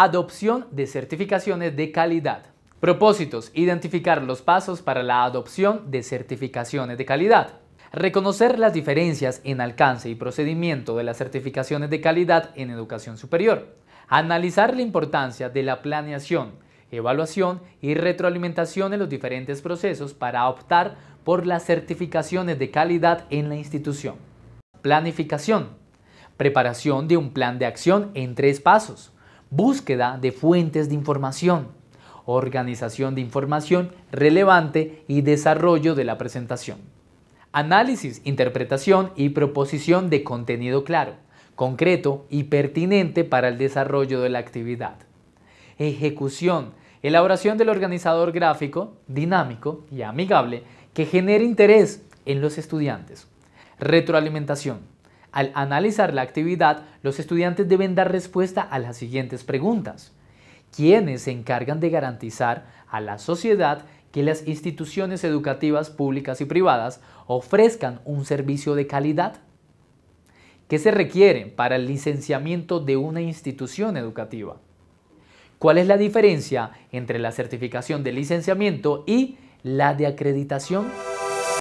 Adopción de certificaciones de calidad. Propósitos. Identificar los pasos para la adopción de certificaciones de calidad. Reconocer las diferencias en alcance y procedimiento de las certificaciones de calidad en educación superior. Analizar la importancia de la planeación, evaluación y retroalimentación en los diferentes procesos para optar por las certificaciones de calidad en la institución. Planificación. Preparación de un plan de acción en tres pasos búsqueda de fuentes de información, organización de información relevante y desarrollo de la presentación. Análisis, interpretación y proposición de contenido claro, concreto y pertinente para el desarrollo de la actividad. Ejecución, elaboración del organizador gráfico, dinámico y amigable que genere interés en los estudiantes. Retroalimentación, al analizar la actividad, los estudiantes deben dar respuesta a las siguientes preguntas. ¿Quiénes se encargan de garantizar a la sociedad que las instituciones educativas públicas y privadas ofrezcan un servicio de calidad? ¿Qué se requiere para el licenciamiento de una institución educativa? ¿Cuál es la diferencia entre la certificación de licenciamiento y la de acreditación?